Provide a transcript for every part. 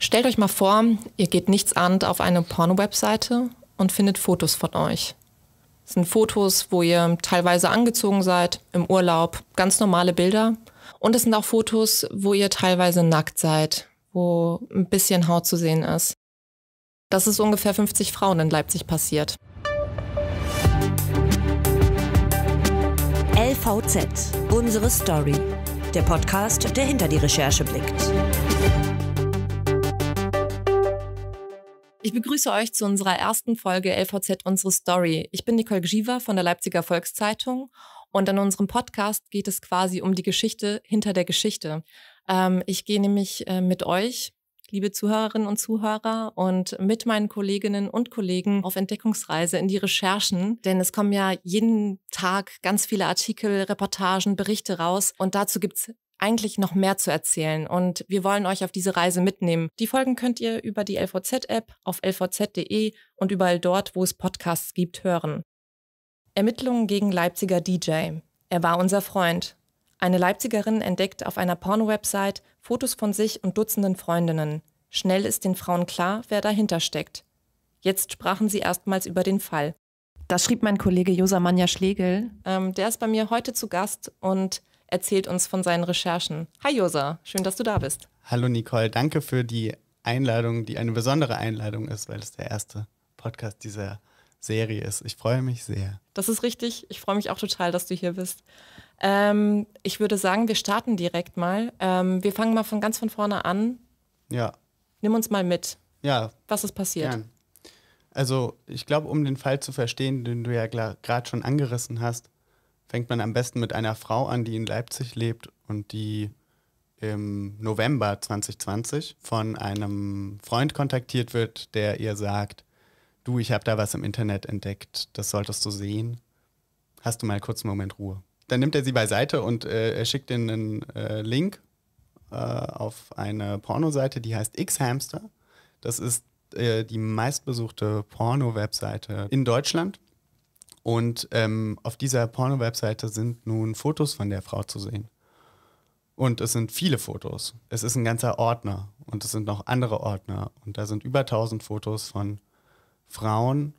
Stellt euch mal vor, ihr geht nichts nichtsahnend auf eine Porno-Webseite und findet Fotos von euch. Das sind Fotos, wo ihr teilweise angezogen seid, im Urlaub, ganz normale Bilder. Und es sind auch Fotos, wo ihr teilweise nackt seid, wo ein bisschen Haut zu sehen ist. Das ist ungefähr 50 Frauen in Leipzig passiert. LVZ, unsere Story. Der Podcast, der hinter die Recherche blickt. Ich begrüße euch zu unserer ersten Folge LVZ Unsere Story. Ich bin Nicole Gschiva von der Leipziger Volkszeitung und an unserem Podcast geht es quasi um die Geschichte hinter der Geschichte. Ähm, ich gehe nämlich äh, mit euch, liebe Zuhörerinnen und Zuhörer, und mit meinen Kolleginnen und Kollegen auf Entdeckungsreise in die Recherchen, denn es kommen ja jeden Tag ganz viele Artikel, Reportagen, Berichte raus und dazu gibt es eigentlich noch mehr zu erzählen und wir wollen euch auf diese Reise mitnehmen. Die Folgen könnt ihr über die LVZ-App auf lvz.de und überall dort, wo es Podcasts gibt, hören. Ermittlungen gegen Leipziger DJ. Er war unser Freund. Eine Leipzigerin entdeckt auf einer Porno-Website Fotos von sich und Dutzenden Freundinnen. Schnell ist den Frauen klar, wer dahinter steckt. Jetzt sprachen sie erstmals über den Fall. Das schrieb mein Kollege Josamanja Schlegel. Ähm, der ist bei mir heute zu Gast und erzählt uns von seinen Recherchen. Hi Josa, schön, dass du da bist. Hallo Nicole, danke für die Einladung, die eine besondere Einladung ist, weil es der erste Podcast dieser Serie ist. Ich freue mich sehr. Das ist richtig. Ich freue mich auch total, dass du hier bist. Ähm, ich würde sagen, wir starten direkt mal. Ähm, wir fangen mal von ganz von vorne an. Ja. Nimm uns mal mit. Ja. Was ist passiert? Gern. Also ich glaube, um den Fall zu verstehen, den du ja gerade schon angerissen hast, fängt man am besten mit einer Frau an, die in Leipzig lebt und die im November 2020 von einem Freund kontaktiert wird, der ihr sagt, du, ich habe da was im Internet entdeckt, das solltest du sehen. Hast du mal kurz einen Moment Ruhe. Dann nimmt er sie beiseite und äh, er schickt ihnen einen äh, Link äh, auf eine Pornoseite, die heißt X-Hamster. Das ist äh, die meistbesuchte Porno-Webseite in Deutschland. Und ähm, auf dieser Porno-Webseite sind nun Fotos von der Frau zu sehen. Und es sind viele Fotos. Es ist ein ganzer Ordner und es sind noch andere Ordner. Und da sind über 1000 Fotos von Frauen,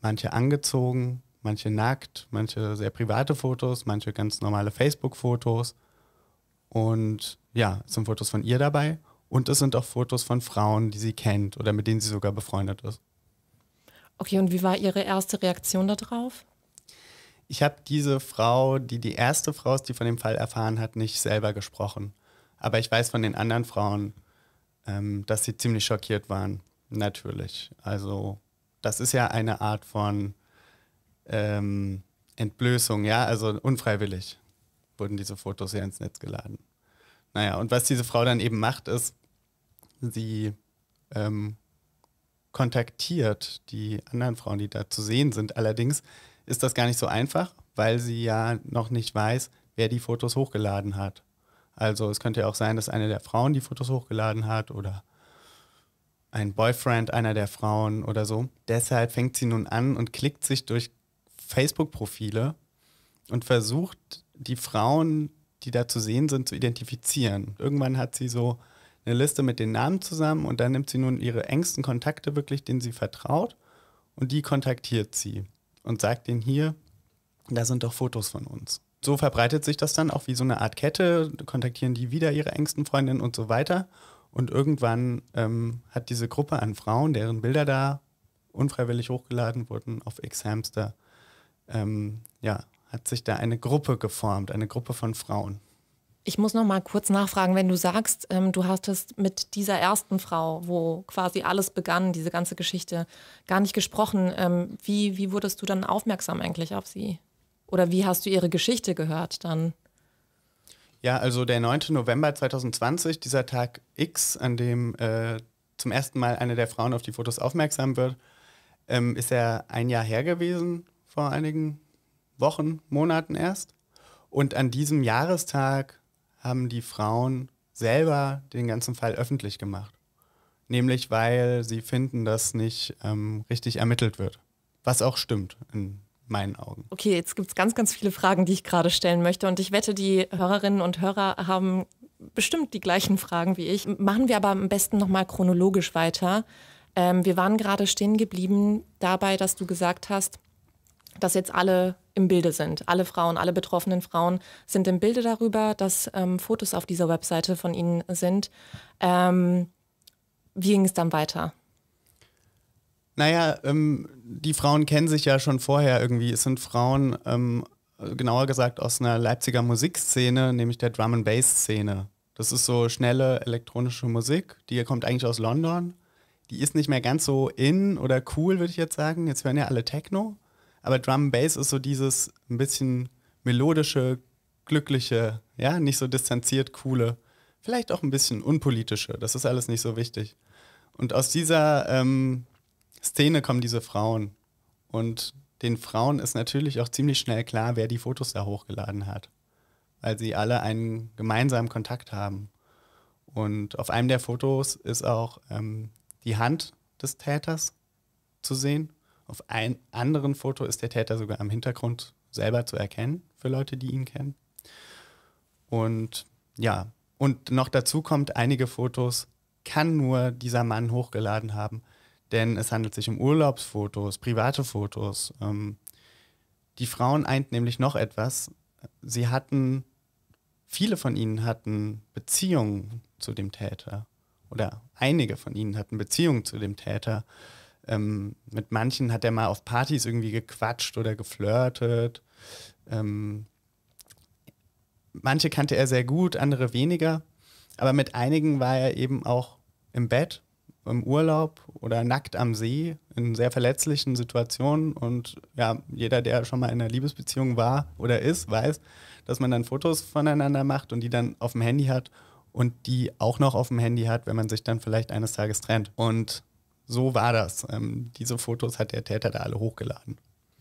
manche angezogen, manche nackt, manche sehr private Fotos, manche ganz normale Facebook-Fotos. Und ja, es sind Fotos von ihr dabei und es sind auch Fotos von Frauen, die sie kennt oder mit denen sie sogar befreundet ist. Okay, und wie war Ihre erste Reaktion darauf? Ich habe diese Frau, die die erste Frau ist, die von dem Fall erfahren hat, nicht selber gesprochen. Aber ich weiß von den anderen Frauen, ähm, dass sie ziemlich schockiert waren. Natürlich. Also das ist ja eine Art von ähm, Entblößung, ja. Also unfreiwillig wurden diese Fotos ja ins Netz geladen. Naja, und was diese Frau dann eben macht, ist, sie ähm, kontaktiert, die anderen Frauen, die da zu sehen sind. Allerdings ist das gar nicht so einfach, weil sie ja noch nicht weiß, wer die Fotos hochgeladen hat. Also es könnte ja auch sein, dass eine der Frauen die Fotos hochgeladen hat oder ein Boyfriend einer der Frauen oder so. Deshalb fängt sie nun an und klickt sich durch Facebook-Profile und versucht, die Frauen, die da zu sehen sind, zu identifizieren. Irgendwann hat sie so eine Liste mit den Namen zusammen und dann nimmt sie nun ihre engsten Kontakte wirklich, denen sie vertraut und die kontaktiert sie und sagt denen hier, da sind doch Fotos von uns. So verbreitet sich das dann auch wie so eine Art Kette, kontaktieren die wieder ihre engsten Freundinnen und so weiter. Und irgendwann ähm, hat diese Gruppe an Frauen, deren Bilder da unfreiwillig hochgeladen wurden auf X-Hamster, ähm, ja, hat sich da eine Gruppe geformt, eine Gruppe von Frauen. Ich muss noch mal kurz nachfragen, wenn du sagst, ähm, du hattest mit dieser ersten Frau, wo quasi alles begann, diese ganze Geschichte, gar nicht gesprochen. Ähm, wie, wie wurdest du dann aufmerksam eigentlich auf sie? Oder wie hast du ihre Geschichte gehört dann? Ja, also der 9. November 2020, dieser Tag X, an dem äh, zum ersten Mal eine der Frauen auf die Fotos aufmerksam wird, ähm, ist ja ein Jahr her gewesen, vor einigen Wochen, Monaten erst. Und an diesem Jahrestag haben die Frauen selber den ganzen Fall öffentlich gemacht. Nämlich weil sie finden, dass nicht ähm, richtig ermittelt wird. Was auch stimmt in meinen Augen. Okay, jetzt gibt es ganz, ganz viele Fragen, die ich gerade stellen möchte. Und ich wette, die Hörerinnen und Hörer haben bestimmt die gleichen Fragen wie ich. Machen wir aber am besten nochmal chronologisch weiter. Ähm, wir waren gerade stehen geblieben dabei, dass du gesagt hast, dass jetzt alle im Bilde sind. Alle Frauen, alle betroffenen Frauen sind im Bilde darüber, dass ähm, Fotos auf dieser Webseite von ihnen sind. Ähm, wie ging es dann weiter? Naja, ähm, die Frauen kennen sich ja schon vorher irgendwie. Es sind Frauen, ähm, genauer gesagt, aus einer Leipziger Musikszene, nämlich der Drum and Bass Szene. Das ist so schnelle elektronische Musik, die kommt eigentlich aus London. Die ist nicht mehr ganz so in oder cool, würde ich jetzt sagen. Jetzt hören ja alle Techno. Aber Drum Bass ist so dieses ein bisschen melodische, glückliche, ja, nicht so distanziert coole, vielleicht auch ein bisschen unpolitische. Das ist alles nicht so wichtig. Und aus dieser ähm, Szene kommen diese Frauen. Und den Frauen ist natürlich auch ziemlich schnell klar, wer die Fotos da hochgeladen hat, weil sie alle einen gemeinsamen Kontakt haben. Und auf einem der Fotos ist auch ähm, die Hand des Täters zu sehen. Auf einem anderen Foto ist der Täter sogar im Hintergrund selber zu erkennen, für Leute, die ihn kennen. Und ja, und noch dazu kommt, einige Fotos kann nur dieser Mann hochgeladen haben, denn es handelt sich um Urlaubsfotos, private Fotos. Ähm, die Frauen eint nämlich noch etwas. Sie hatten, viele von ihnen hatten Beziehungen zu dem Täter oder einige von ihnen hatten Beziehungen zu dem Täter ähm, mit manchen hat er mal auf Partys irgendwie gequatscht oder geflirtet. Ähm, manche kannte er sehr gut, andere weniger. Aber mit einigen war er eben auch im Bett, im Urlaub oder nackt am See in sehr verletzlichen Situationen. Und ja, jeder, der schon mal in einer Liebesbeziehung war oder ist, weiß, dass man dann Fotos voneinander macht und die dann auf dem Handy hat und die auch noch auf dem Handy hat, wenn man sich dann vielleicht eines Tages trennt. Und so war das. Ähm, diese Fotos hat der Täter da alle hochgeladen.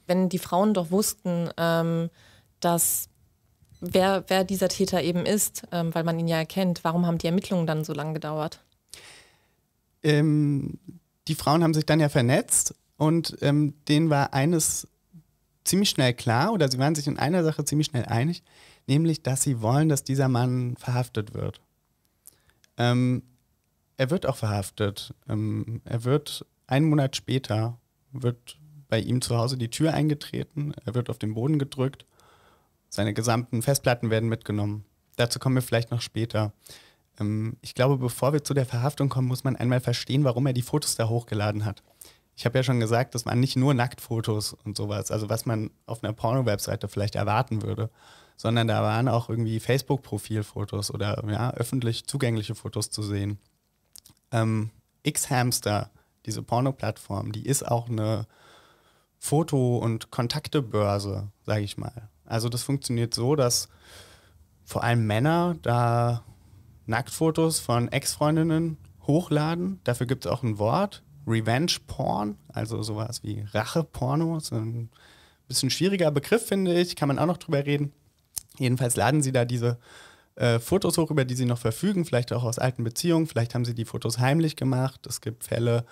Wenn die Frauen doch wussten, ähm, dass wer, wer dieser Täter eben ist, ähm, weil man ihn ja erkennt, warum haben die Ermittlungen dann so lange gedauert? Ähm, die Frauen haben sich dann ja vernetzt und ähm, denen war eines ziemlich schnell klar oder sie waren sich in einer Sache ziemlich schnell einig, nämlich, dass sie wollen, dass dieser Mann verhaftet wird. Ähm, er wird auch verhaftet. Ähm, er wird einen Monat später, wird bei ihm zu Hause die Tür eingetreten, er wird auf den Boden gedrückt, seine gesamten Festplatten werden mitgenommen. Dazu kommen wir vielleicht noch später. Ähm, ich glaube, bevor wir zu der Verhaftung kommen, muss man einmal verstehen, warum er die Fotos da hochgeladen hat. Ich habe ja schon gesagt, das waren nicht nur Nacktfotos und sowas, also was man auf einer Porno-Webseite vielleicht erwarten würde, sondern da waren auch irgendwie Facebook-Profilfotos oder ja, öffentlich zugängliche Fotos zu sehen ähm, X-Hamster, diese Porno-Plattform, die ist auch eine Foto- und Kontaktebörse, sage ich mal. Also das funktioniert so, dass vor allem Männer da Nacktfotos von Ex-Freundinnen hochladen. Dafür gibt es auch ein Wort, Revenge Porn, also sowas wie Rache-Porno. Ist ein bisschen schwieriger Begriff, finde ich, kann man auch noch drüber reden. Jedenfalls laden sie da diese äh, Fotos hoch, über die sie noch verfügen, vielleicht auch aus alten Beziehungen, vielleicht haben sie die Fotos heimlich gemacht. Es gibt Fälle,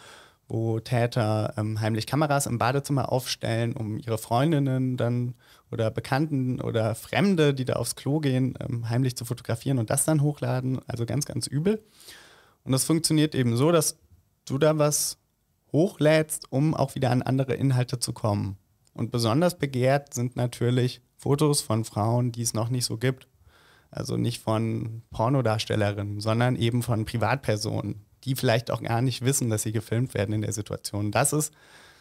wo Täter ähm, heimlich Kameras im Badezimmer aufstellen, um ihre Freundinnen dann oder Bekannten oder Fremde, die da aufs Klo gehen, ähm, heimlich zu fotografieren und das dann hochladen. Also ganz, ganz übel. Und das funktioniert eben so, dass du da was hochlädst, um auch wieder an andere Inhalte zu kommen. Und besonders begehrt sind natürlich Fotos von Frauen, die es noch nicht so gibt. Also nicht von Pornodarstellerinnen, sondern eben von Privatpersonen, die vielleicht auch gar nicht wissen, dass sie gefilmt werden in der Situation. Das ist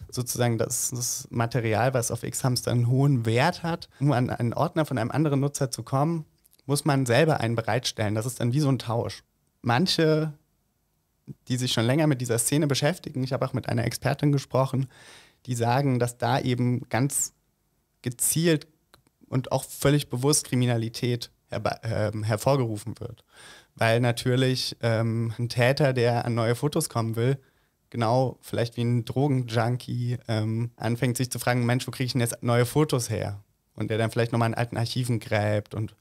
sozusagen das, das Material, was auf X-Hamster einen hohen Wert hat. Um an einen Ordner von einem anderen Nutzer zu kommen, muss man selber einen bereitstellen. Das ist dann wie so ein Tausch. Manche, die sich schon länger mit dieser Szene beschäftigen, ich habe auch mit einer Expertin gesprochen, die sagen, dass da eben ganz gezielt und auch völlig bewusst Kriminalität ähm, hervorgerufen wird. Weil natürlich ähm, ein Täter, der an neue Fotos kommen will, genau vielleicht wie ein Drogenjunkie ähm, anfängt sich zu fragen, Mensch, wo kriege ich denn jetzt neue Fotos her? Und der dann vielleicht nochmal in alten Archiven gräbt und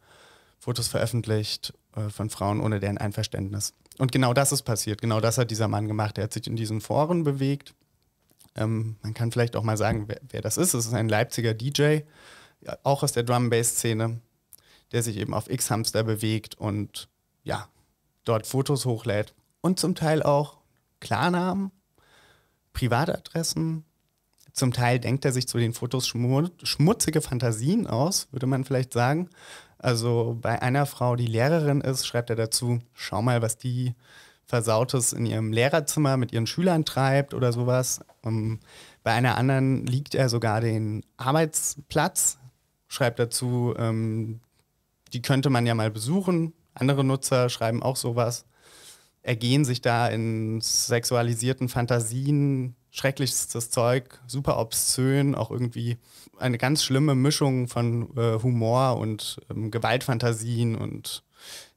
Fotos veröffentlicht äh, von Frauen ohne deren Einverständnis. Und genau das ist passiert, genau das hat dieser Mann gemacht. Er hat sich in diesen Foren bewegt. Ähm, man kann vielleicht auch mal sagen, wer, wer das ist. Es ist ein Leipziger DJ, auch aus der Drum-Bass-Szene, der sich eben auf X-Hamster bewegt und ja, dort Fotos hochlädt. Und zum Teil auch Klarnamen, Privatadressen. Zum Teil denkt er sich zu den Fotos schmutzige Fantasien aus, würde man vielleicht sagen. Also bei einer Frau, die Lehrerin ist, schreibt er dazu, schau mal, was die Versautes in ihrem Lehrerzimmer mit ihren Schülern treibt oder sowas. Und ähm, bei einer anderen liegt er sogar den Arbeitsplatz, schreibt dazu, ähm, die könnte man ja mal besuchen. Andere Nutzer schreiben auch sowas, ergehen sich da in sexualisierten Fantasien, schrecklichstes Zeug, super obszön, auch irgendwie eine ganz schlimme Mischung von äh, Humor und ähm, Gewaltfantasien und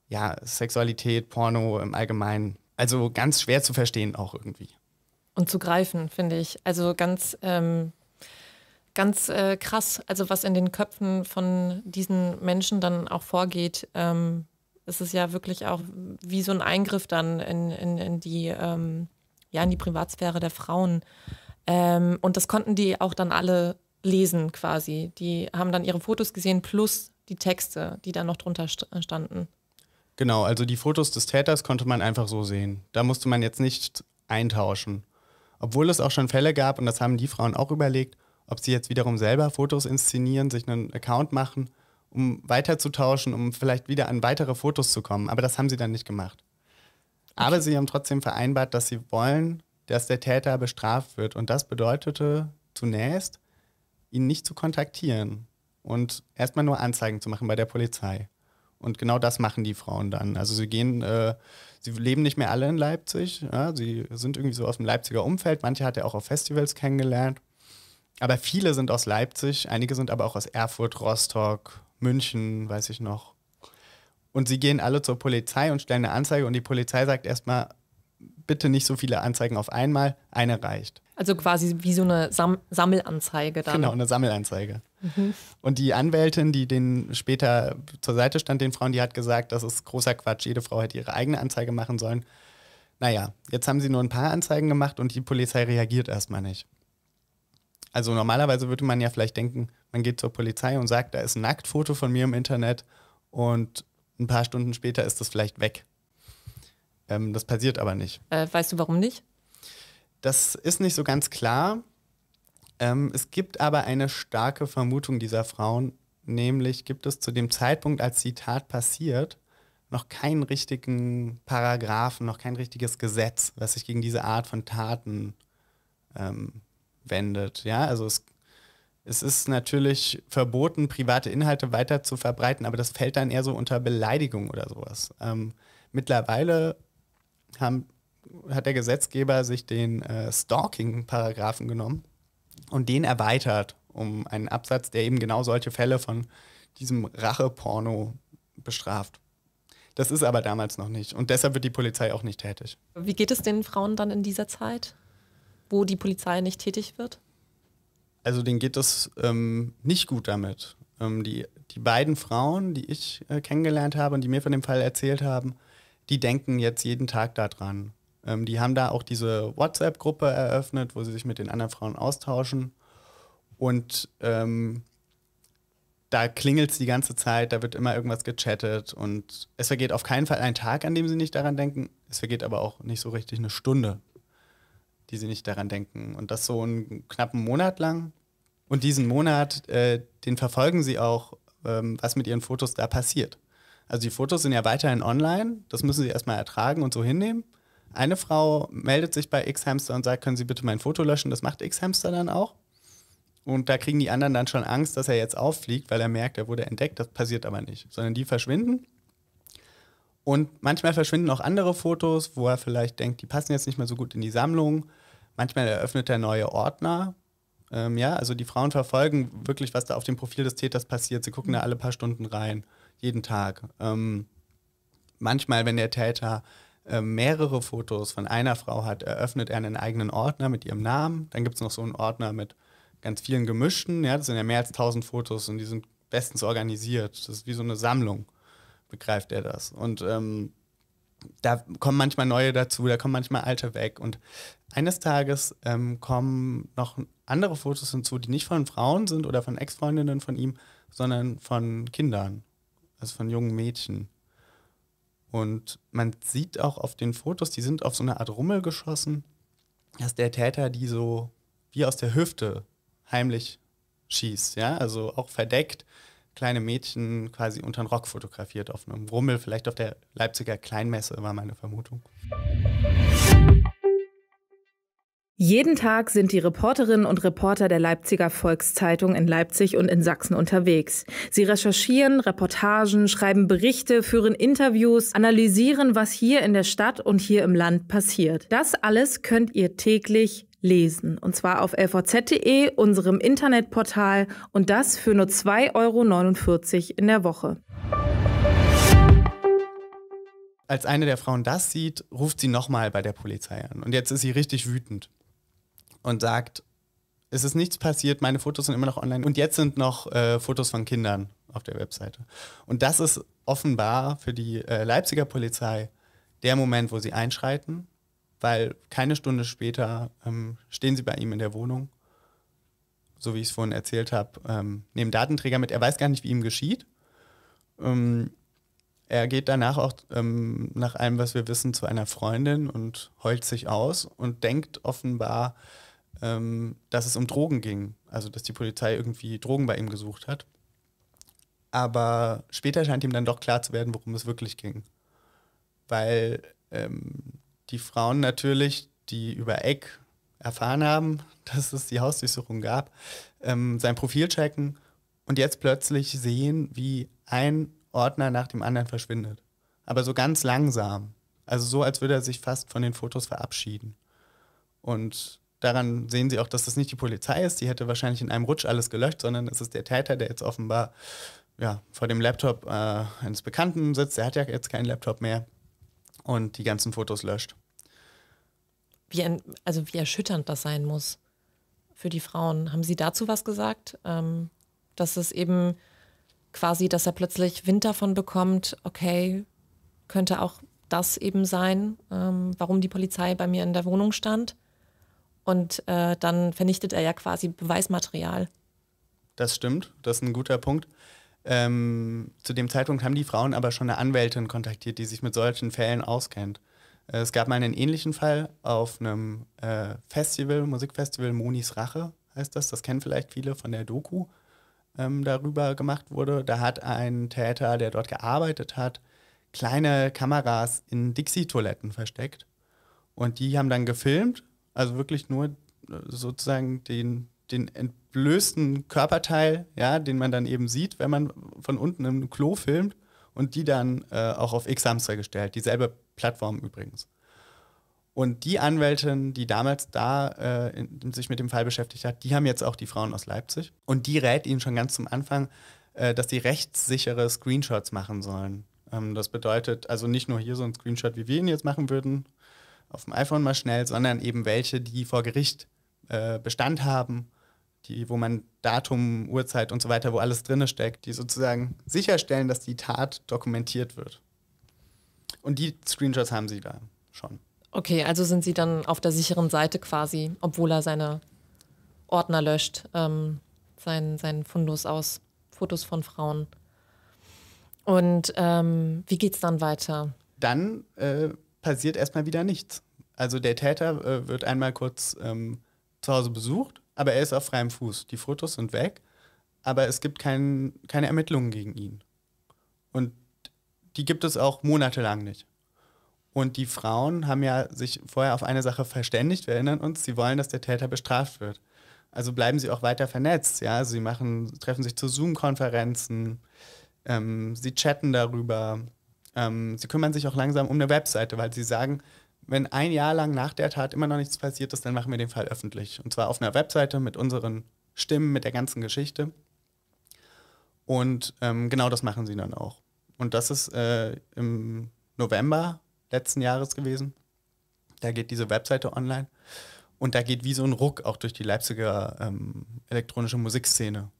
ja, Sexualität, Porno im Allgemeinen. Also ganz schwer zu verstehen auch irgendwie. Und zu greifen, finde ich. Also ganz ähm, ganz äh, krass, also was in den Köpfen von diesen Menschen dann auch vorgeht. Ähm, es ist ja wirklich auch wie so ein Eingriff dann in, in, in die, ähm, ja, in die Privatsphäre der Frauen. Ähm, und das konnten die auch dann alle lesen quasi. Die haben dann ihre Fotos gesehen plus die Texte, die dann noch drunter st äh, standen. Genau, also die Fotos des Täters konnte man einfach so sehen. Da musste man jetzt nicht eintauschen. Obwohl es auch schon Fälle gab, und das haben die Frauen auch überlegt, ob sie jetzt wiederum selber Fotos inszenieren, sich einen Account machen, um weiterzutauschen, um vielleicht wieder an weitere Fotos zu kommen. Aber das haben sie dann nicht gemacht. Okay. Aber sie haben trotzdem vereinbart, dass sie wollen, dass der Täter bestraft wird. Und das bedeutete zunächst, ihn nicht zu kontaktieren und erstmal nur Anzeigen zu machen bei der Polizei. Und genau das machen die Frauen dann. Also sie gehen, äh, sie leben nicht mehr alle in Leipzig. Ja, sie sind irgendwie so aus dem Leipziger Umfeld. Manche hat er auch auf Festivals kennengelernt. Aber viele sind aus Leipzig, einige sind aber auch aus Erfurt, Rostock, München, weiß ich noch. Und sie gehen alle zur Polizei und stellen eine Anzeige und die Polizei sagt erstmal, bitte nicht so viele Anzeigen auf einmal, eine reicht. Also quasi wie so eine Sam Sammelanzeige dann. Genau, eine Sammelanzeige. Mhm. Und die Anwältin, die den später zur Seite stand, den Frauen, die hat gesagt, das ist großer Quatsch, jede Frau hätte ihre eigene Anzeige machen sollen. Naja, jetzt haben sie nur ein paar Anzeigen gemacht und die Polizei reagiert erstmal nicht. Also normalerweise würde man ja vielleicht denken, man geht zur Polizei und sagt, da ist ein Nacktfoto von mir im Internet und ein paar Stunden später ist das vielleicht weg. Ähm, das passiert aber nicht. Äh, weißt du, warum nicht? Das ist nicht so ganz klar. Ähm, es gibt aber eine starke Vermutung dieser Frauen, nämlich gibt es zu dem Zeitpunkt, als die Tat passiert, noch keinen richtigen Paragraphen, noch kein richtiges Gesetz, was sich gegen diese Art von Taten ähm, wendet. Ja, also es, es ist natürlich verboten, private Inhalte weiter zu verbreiten, aber das fällt dann eher so unter Beleidigung oder sowas. Ähm, mittlerweile haben, hat der Gesetzgeber sich den äh, Stalking-Paragraphen genommen und den erweitert um einen Absatz, der eben genau solche Fälle von diesem Rache-Porno bestraft. Das ist aber damals noch nicht. Und deshalb wird die Polizei auch nicht tätig. Wie geht es den Frauen dann in dieser Zeit? wo die Polizei nicht tätig wird? Also denen geht es ähm, nicht gut damit. Ähm, die, die beiden Frauen, die ich äh, kennengelernt habe und die mir von dem Fall erzählt haben, die denken jetzt jeden Tag daran. Ähm, die haben da auch diese WhatsApp-Gruppe eröffnet, wo sie sich mit den anderen Frauen austauschen. Und ähm, da klingelt es die ganze Zeit, da wird immer irgendwas gechattet. Und es vergeht auf keinen Fall ein Tag, an dem sie nicht daran denken. Es vergeht aber auch nicht so richtig eine Stunde die sie nicht daran denken. Und das so einen knappen Monat lang. Und diesen Monat, äh, den verfolgen sie auch, ähm, was mit ihren Fotos da passiert. Also die Fotos sind ja weiterhin online, das müssen sie erstmal ertragen und so hinnehmen. Eine Frau meldet sich bei X-Hamster und sagt, können Sie bitte mein Foto löschen? Das macht X-Hamster dann auch. Und da kriegen die anderen dann schon Angst, dass er jetzt auffliegt, weil er merkt, er wurde entdeckt. Das passiert aber nicht, sondern die verschwinden. Und manchmal verschwinden auch andere Fotos, wo er vielleicht denkt, die passen jetzt nicht mehr so gut in die Sammlung. Manchmal eröffnet er neue Ordner. Ähm, ja, also die Frauen verfolgen wirklich, was da auf dem Profil des Täters passiert. Sie gucken da alle paar Stunden rein, jeden Tag. Ähm, manchmal, wenn der Täter ähm, mehrere Fotos von einer Frau hat, eröffnet er einen eigenen Ordner mit ihrem Namen. Dann gibt es noch so einen Ordner mit ganz vielen gemischten. Ja, das sind ja mehr als 1000 Fotos und die sind bestens organisiert. Das ist wie so eine Sammlung, begreift er das. Und ähm, da kommen manchmal neue dazu, da kommen manchmal alte weg. Und eines Tages ähm, kommen noch andere Fotos hinzu, die nicht von Frauen sind oder von Ex-Freundinnen von ihm, sondern von Kindern, also von jungen Mädchen. Und man sieht auch auf den Fotos, die sind auf so eine Art Rummel geschossen, dass der Täter die so wie aus der Hüfte heimlich schießt, ja, also auch verdeckt kleine Mädchen quasi unter den Rock fotografiert, auf einem Rummel, vielleicht auf der Leipziger Kleinmesse, war meine Vermutung. Jeden Tag sind die Reporterinnen und Reporter der Leipziger Volkszeitung in Leipzig und in Sachsen unterwegs. Sie recherchieren, Reportagen, schreiben Berichte, führen Interviews, analysieren, was hier in der Stadt und hier im Land passiert. Das alles könnt ihr täglich lesen. Und zwar auf lvz.de, unserem Internetportal und das für nur 2,49 Euro in der Woche. Als eine der Frauen das sieht, ruft sie nochmal bei der Polizei an. Und jetzt ist sie richtig wütend und sagt, es ist nichts passiert, meine Fotos sind immer noch online und jetzt sind noch äh, Fotos von Kindern auf der Webseite. Und das ist offenbar für die äh, Leipziger Polizei der Moment, wo sie einschreiten weil keine Stunde später ähm, stehen sie bei ihm in der Wohnung, so wie ich es vorhin erzählt habe, ähm, nehmen Datenträger mit. Er weiß gar nicht, wie ihm geschieht. Ähm, er geht danach auch ähm, nach allem, was wir wissen, zu einer Freundin und heult sich aus und denkt offenbar, ähm, dass es um Drogen ging, also dass die Polizei irgendwie Drogen bei ihm gesucht hat. Aber später scheint ihm dann doch klar zu werden, worum es wirklich ging. Weil ähm, die Frauen natürlich, die über Eck erfahren haben, dass es die Hausdurchsuchung gab, ähm, sein Profil checken und jetzt plötzlich sehen, wie ein Ordner nach dem anderen verschwindet. Aber so ganz langsam. Also so, als würde er sich fast von den Fotos verabschieden. Und daran sehen sie auch, dass das nicht die Polizei ist, die hätte wahrscheinlich in einem Rutsch alles gelöscht, sondern es ist der Täter, der jetzt offenbar ja, vor dem Laptop äh, eines Bekannten sitzt, der hat ja jetzt keinen Laptop mehr und die ganzen Fotos löscht wie, also wie erschütternd das sein muss für die Frauen. Haben Sie dazu was gesagt? Ähm, dass es eben quasi, dass er plötzlich Wind davon bekommt, okay, könnte auch das eben sein, ähm, warum die Polizei bei mir in der Wohnung stand. Und äh, dann vernichtet er ja quasi Beweismaterial. Das stimmt, das ist ein guter Punkt. Ähm, zu dem Zeitpunkt haben die Frauen aber schon eine Anwältin kontaktiert, die sich mit solchen Fällen auskennt. Äh, es gab mal einen ähnlichen Fall auf einem äh, Festival, Musikfestival Monis Rache heißt das. Das kennen vielleicht viele von der Doku ähm, darüber gemacht wurde. Da hat ein Täter, der dort gearbeitet hat, kleine Kameras in Dixie-Toiletten versteckt. Und die haben dann gefilmt, also wirklich nur äh, sozusagen den, den entblößten Körperteil, ja, den man dann eben sieht, wenn man von unten im Klo filmt und die dann äh, auch auf X-Hamster gestellt. Dieselbe Plattform übrigens. Und die Anwältin, die damals da äh, in, sich mit dem Fall beschäftigt hat, die haben jetzt auch die Frauen aus Leipzig. Und die rät ihnen schon ganz zum Anfang, äh, dass sie rechtssichere Screenshots machen sollen. Ähm, das bedeutet also nicht nur hier so ein Screenshot, wie wir ihn jetzt machen würden, auf dem iPhone mal schnell, sondern eben welche, die vor Gericht äh, Bestand haben, die, wo man Datum, Uhrzeit und so weiter, wo alles drinne steckt, die sozusagen sicherstellen, dass die Tat dokumentiert wird. Und die Screenshots haben sie da schon. Okay, also sind sie dann auf der sicheren Seite quasi, obwohl er seine Ordner löscht, ähm, seinen, seinen Fundus aus Fotos von Frauen. Und ähm, wie geht's dann weiter? Dann äh, passiert erstmal wieder nichts. Also der Täter äh, wird einmal kurz ähm, zu Hause besucht, aber er ist auf freiem Fuß. Die Fotos sind weg, aber es gibt kein, keine Ermittlungen gegen ihn. Und die gibt es auch monatelang nicht. Und die Frauen haben ja sich vorher auf eine Sache verständigt, wir erinnern uns, sie wollen, dass der Täter bestraft wird. Also bleiben sie auch weiter vernetzt, ja. Also sie machen, treffen sich zu Zoom-Konferenzen, ähm, sie chatten darüber, ähm, sie kümmern sich auch langsam um eine Webseite, weil sie sagen, wenn ein Jahr lang nach der Tat immer noch nichts passiert ist, dann machen wir den Fall öffentlich. Und zwar auf einer Webseite mit unseren Stimmen, mit der ganzen Geschichte. Und ähm, genau das machen sie dann auch. Und das ist äh, im November letzten Jahres gewesen. Da geht diese Webseite online. Und da geht wie so ein Ruck auch durch die Leipziger ähm, elektronische Musikszene.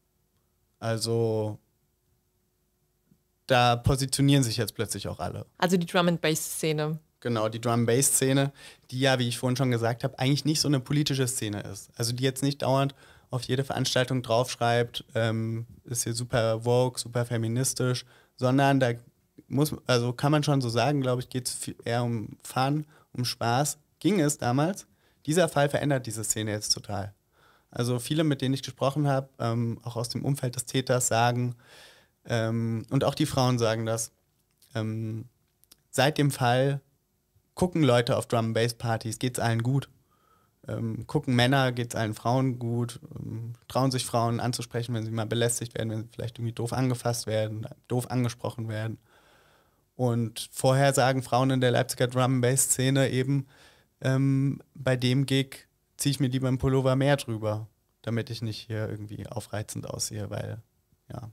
Also da positionieren sich jetzt plötzlich auch alle. Also die Drum and Bass Szene. Genau, die Drum Bass Szene, die ja, wie ich vorhin schon gesagt habe, eigentlich nicht so eine politische Szene ist. Also die jetzt nicht dauernd auf jede Veranstaltung draufschreibt, ähm, ist hier super woke, super feministisch, sondern da muss, also kann man schon so sagen, glaube ich, geht es eher um Fun, um Spaß. Ging es damals. Dieser Fall verändert diese Szene jetzt total. Also viele, mit denen ich gesprochen habe, ähm, auch aus dem Umfeld des Täters sagen, ähm, und auch die Frauen sagen das, ähm, seit dem Fall gucken Leute auf Drum-Bass-Partys, geht es allen gut ähm, gucken Männer, geht es allen Frauen gut, ähm, trauen sich Frauen anzusprechen, wenn sie mal belästigt werden, wenn sie vielleicht irgendwie doof angefasst werden, doof angesprochen werden. Und vorher sagen Frauen in der Leipziger Drum-Bass-Szene eben, ähm, bei dem Gig ziehe ich mir lieber einen Pullover mehr drüber, damit ich nicht hier irgendwie aufreizend aussehe, weil, ja.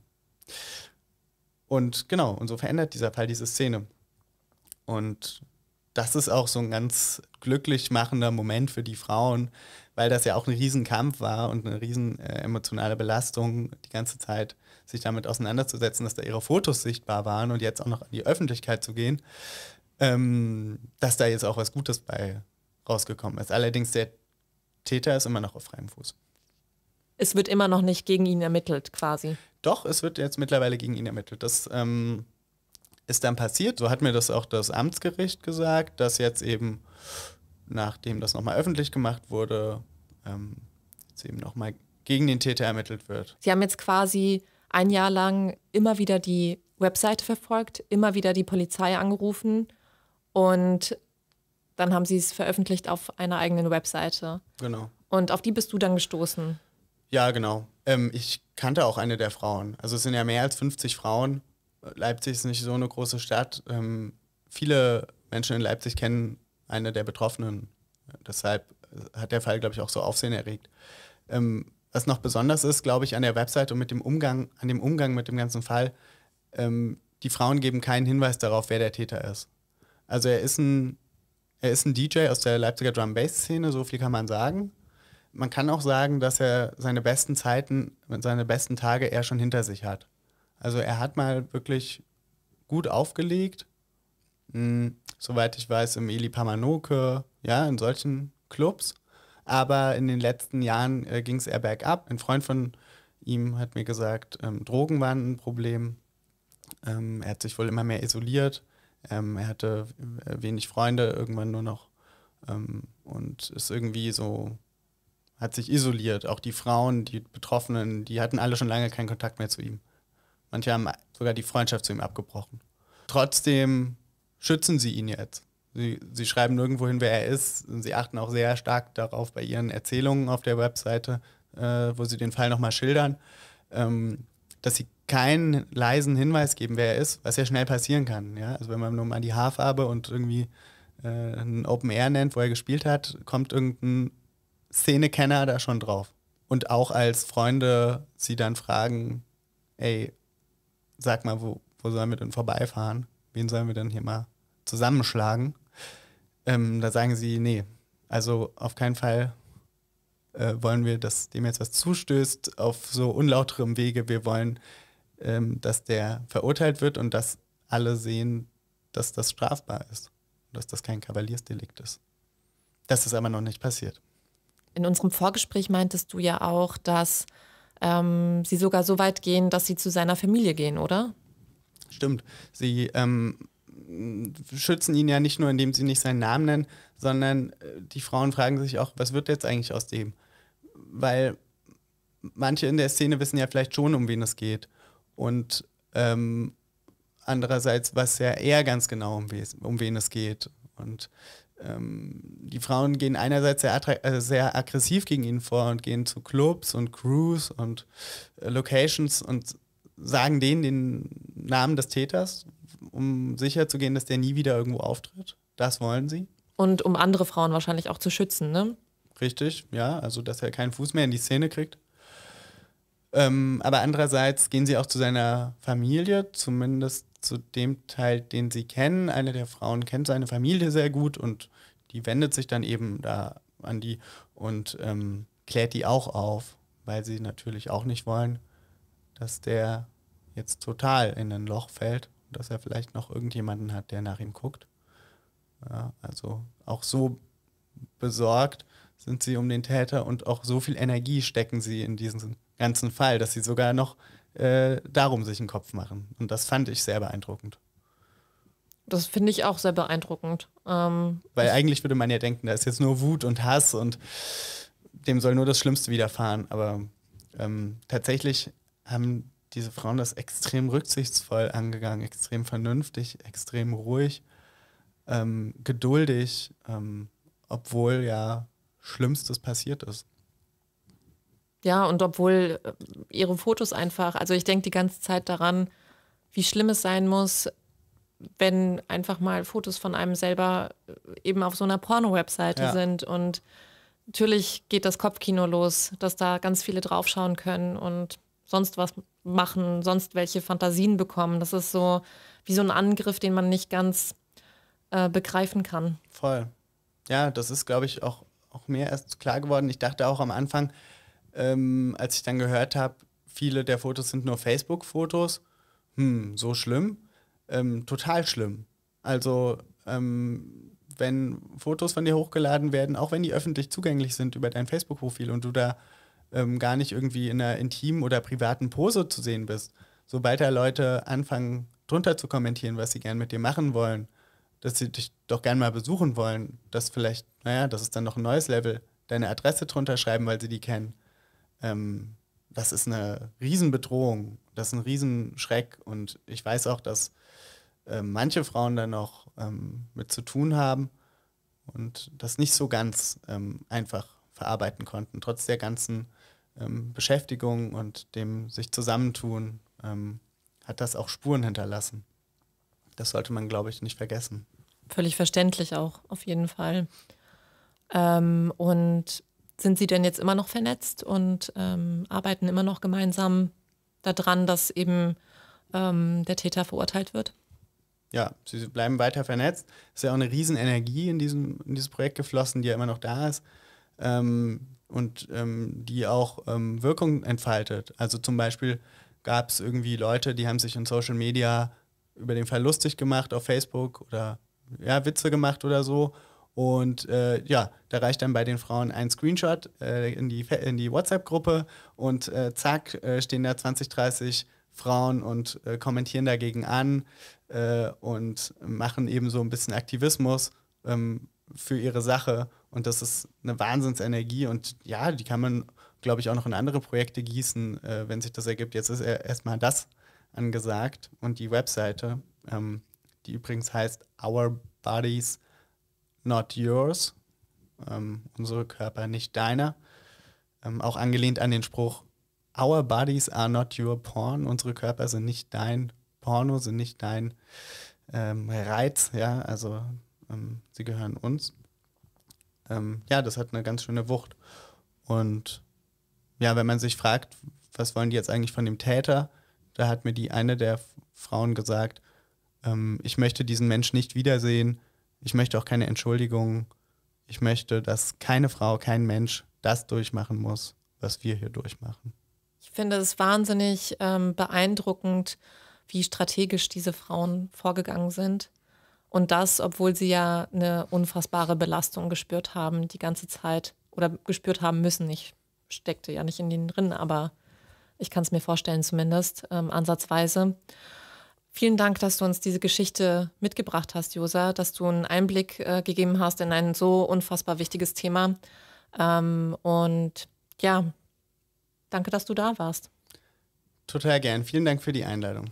Und genau, und so verändert dieser Fall diese Szene. Und das ist auch so ein ganz glücklich machender Moment für die Frauen, weil das ja auch ein Riesenkampf war und eine riesen äh, emotionale Belastung die ganze Zeit, sich damit auseinanderzusetzen, dass da ihre Fotos sichtbar waren und jetzt auch noch in die Öffentlichkeit zu gehen, ähm, dass da jetzt auch was Gutes bei rausgekommen ist. Allerdings der Täter ist immer noch auf freiem Fuß. Es wird immer noch nicht gegen ihn ermittelt, quasi. Doch, es wird jetzt mittlerweile gegen ihn ermittelt. Das ähm, ist dann passiert, so hat mir das auch das Amtsgericht gesagt, dass jetzt eben, nachdem das nochmal öffentlich gemacht wurde, ähm, jetzt eben nochmal gegen den Täter ermittelt wird. Sie haben jetzt quasi ein Jahr lang immer wieder die Webseite verfolgt, immer wieder die Polizei angerufen und dann haben sie es veröffentlicht auf einer eigenen Webseite. Genau. Und auf die bist du dann gestoßen? Ja, genau. Ähm, ich kannte auch eine der Frauen. Also es sind ja mehr als 50 Frauen Leipzig ist nicht so eine große Stadt. Ähm, viele Menschen in Leipzig kennen eine der Betroffenen. Deshalb äh, hat der Fall, glaube ich, auch so Aufsehen erregt. Ähm, was noch besonders ist, glaube ich, an der Website und mit dem Umgang, an dem Umgang mit dem ganzen Fall, ähm, die Frauen geben keinen Hinweis darauf, wer der Täter ist. Also er ist ein, er ist ein DJ aus der Leipziger Drum Bass Szene, so viel kann man sagen. Man kann auch sagen, dass er seine besten Zeiten, seine besten Tage eher schon hinter sich hat. Also er hat mal wirklich gut aufgelegt. Hm, soweit ich weiß, im Eli Pamanoke, ja, in solchen Clubs. Aber in den letzten Jahren äh, ging es eher bergab. Ein Freund von ihm hat mir gesagt, ähm, Drogen waren ein Problem. Ähm, er hat sich wohl immer mehr isoliert. Ähm, er hatte äh, wenig Freunde, irgendwann nur noch. Ähm, und ist irgendwie so, hat sich isoliert. Auch die Frauen, die Betroffenen, die hatten alle schon lange keinen Kontakt mehr zu ihm. Manche haben sogar die Freundschaft zu ihm abgebrochen. Trotzdem schützen sie ihn jetzt. Sie, sie schreiben nirgendwo hin, wer er ist. Sie achten auch sehr stark darauf bei ihren Erzählungen auf der Webseite, äh, wo sie den Fall nochmal schildern, ähm, dass sie keinen leisen Hinweis geben, wer er ist, was ja schnell passieren kann. Ja? Also wenn man nur mal die Haarfarbe und irgendwie äh, ein Open Air nennt, wo er gespielt hat, kommt irgendein Szenekenner da schon drauf. Und auch als Freunde sie dann fragen, ey, sag mal, wo, wo sollen wir denn vorbeifahren? Wen sollen wir denn hier mal zusammenschlagen? Ähm, da sagen sie, nee, also auf keinen Fall äh, wollen wir, dass dem jetzt was zustößt auf so unlauterem Wege. Wir wollen, ähm, dass der verurteilt wird und dass alle sehen, dass das strafbar ist, dass das kein Kavaliersdelikt ist. Das ist aber noch nicht passiert. In unserem Vorgespräch meintest du ja auch, dass ähm, sie sogar so weit gehen, dass sie zu seiner Familie gehen, oder? Stimmt. Sie ähm, schützen ihn ja nicht nur, indem sie nicht seinen Namen nennen, sondern äh, die Frauen fragen sich auch, was wird jetzt eigentlich aus dem? Weil manche in der Szene wissen ja vielleicht schon, um wen es geht. Und ähm, andererseits weiß ja er ganz genau, um, we um wen es geht. Und ähm, die Frauen gehen einerseits sehr, äh, sehr, aggressiv gegen ihn vor und gehen zu Clubs und Crews und äh, Locations und sagen denen den Namen des Täters, um sicherzugehen, dass der nie wieder irgendwo auftritt. Das wollen sie. Und um andere Frauen wahrscheinlich auch zu schützen, ne? Richtig, ja. Also, dass er keinen Fuß mehr in die Szene kriegt. Ähm, aber andererseits gehen sie auch zu seiner Familie, zumindest zu dem Teil, den sie kennen. Eine der Frauen kennt seine Familie sehr gut und die wendet sich dann eben da an die und ähm, klärt die auch auf, weil sie natürlich auch nicht wollen, dass der jetzt total in ein Loch fällt und dass er vielleicht noch irgendjemanden hat, der nach ihm guckt. Ja, also auch so besorgt sind sie um den Täter und auch so viel Energie stecken sie in diesen ganzen Fall, dass sie sogar noch äh, darum sich einen Kopf machen. Und das fand ich sehr beeindruckend. Das finde ich auch sehr beeindruckend. Ähm, Weil eigentlich würde man ja denken, da ist jetzt nur Wut und Hass und dem soll nur das Schlimmste widerfahren. Aber ähm, tatsächlich haben diese Frauen das extrem rücksichtsvoll angegangen, extrem vernünftig, extrem ruhig, ähm, geduldig, ähm, obwohl ja Schlimmstes passiert ist. Ja, und obwohl äh, ihre Fotos einfach, also ich denke die ganze Zeit daran, wie schlimm es sein muss, wenn einfach mal Fotos von einem selber äh, eben auf so einer Porno-Webseite ja. sind. Und natürlich geht das Kopfkino los, dass da ganz viele draufschauen können und sonst was machen, sonst welche Fantasien bekommen. Das ist so wie so ein Angriff, den man nicht ganz äh, begreifen kann. Voll. Ja, das ist, glaube ich, auch, auch mir erst klar geworden. Ich dachte auch am Anfang, ähm, als ich dann gehört habe, viele der Fotos sind nur Facebook-Fotos, hm, so schlimm, ähm, total schlimm. Also ähm, wenn Fotos von dir hochgeladen werden, auch wenn die öffentlich zugänglich sind über dein Facebook-Profil und du da ähm, gar nicht irgendwie in einer intimen oder privaten Pose zu sehen bist, sobald da Leute anfangen drunter zu kommentieren, was sie gern mit dir machen wollen, dass sie dich doch gern mal besuchen wollen, dass vielleicht, naja, das ist dann noch ein neues Level, deine Adresse drunter schreiben, weil sie die kennen ähm, das ist eine Riesenbedrohung, das ist ein Riesenschreck. Und ich weiß auch, dass äh, manche Frauen da noch ähm, mit zu tun haben und das nicht so ganz ähm, einfach verarbeiten konnten, trotz der ganzen ähm, Beschäftigung und dem sich zusammentun, ähm, hat das auch Spuren hinterlassen. Das sollte man, glaube ich, nicht vergessen. Völlig verständlich auch, auf jeden Fall. Ähm, und sind Sie denn jetzt immer noch vernetzt und ähm, arbeiten immer noch gemeinsam daran, dass eben ähm, der Täter verurteilt wird? Ja, sie bleiben weiter vernetzt. Es ist ja auch eine riesen Energie in, diesem, in dieses Projekt geflossen, die ja immer noch da ist ähm, und ähm, die auch ähm, Wirkung entfaltet. Also zum Beispiel gab es irgendwie Leute, die haben sich in Social Media über den Fall lustig gemacht auf Facebook oder ja, Witze gemacht oder so und äh, ja, da reicht dann bei den Frauen ein Screenshot äh, in die, in die WhatsApp-Gruppe und äh, zack, äh, stehen da 20, 30 Frauen und äh, kommentieren dagegen an äh, und machen eben so ein bisschen Aktivismus ähm, für ihre Sache. Und das ist eine Wahnsinnsenergie und ja, die kann man, glaube ich, auch noch in andere Projekte gießen, wenn sich das ergibt. Jetzt ist erstmal das angesagt und die Webseite, ähm, die übrigens heißt Our Bodies not yours, ähm, unsere Körper, nicht deiner. Ähm, auch angelehnt an den Spruch, our bodies are not your porn, unsere Körper sind nicht dein Porno, sind nicht dein ähm, Reiz, ja, also ähm, sie gehören uns. Ähm, ja, das hat eine ganz schöne Wucht. Und ja, wenn man sich fragt, was wollen die jetzt eigentlich von dem Täter, da hat mir die eine der Frauen gesagt, ähm, ich möchte diesen Mensch nicht wiedersehen, ich möchte auch keine Entschuldigung. Ich möchte, dass keine Frau, kein Mensch das durchmachen muss, was wir hier durchmachen. Ich finde es wahnsinnig ähm, beeindruckend, wie strategisch diese Frauen vorgegangen sind. Und das, obwohl sie ja eine unfassbare Belastung gespürt haben die ganze Zeit oder gespürt haben müssen. Ich steckte ja nicht in den drin, aber ich kann es mir vorstellen zumindest ähm, ansatzweise. Vielen Dank, dass du uns diese Geschichte mitgebracht hast, Josa, dass du einen Einblick äh, gegeben hast in ein so unfassbar wichtiges Thema. Ähm, und ja, danke, dass du da warst. Total gern. Vielen Dank für die Einladung.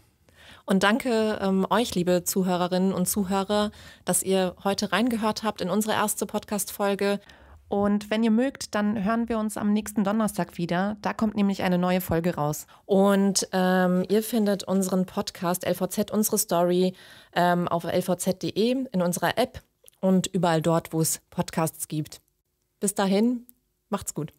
Und danke ähm, euch, liebe Zuhörerinnen und Zuhörer, dass ihr heute reingehört habt in unsere erste Podcast-Folge. Und wenn ihr mögt, dann hören wir uns am nächsten Donnerstag wieder. Da kommt nämlich eine neue Folge raus. Und ähm, ihr findet unseren Podcast LVZ, unsere Story ähm, auf lvz.de in unserer App und überall dort, wo es Podcasts gibt. Bis dahin, macht's gut.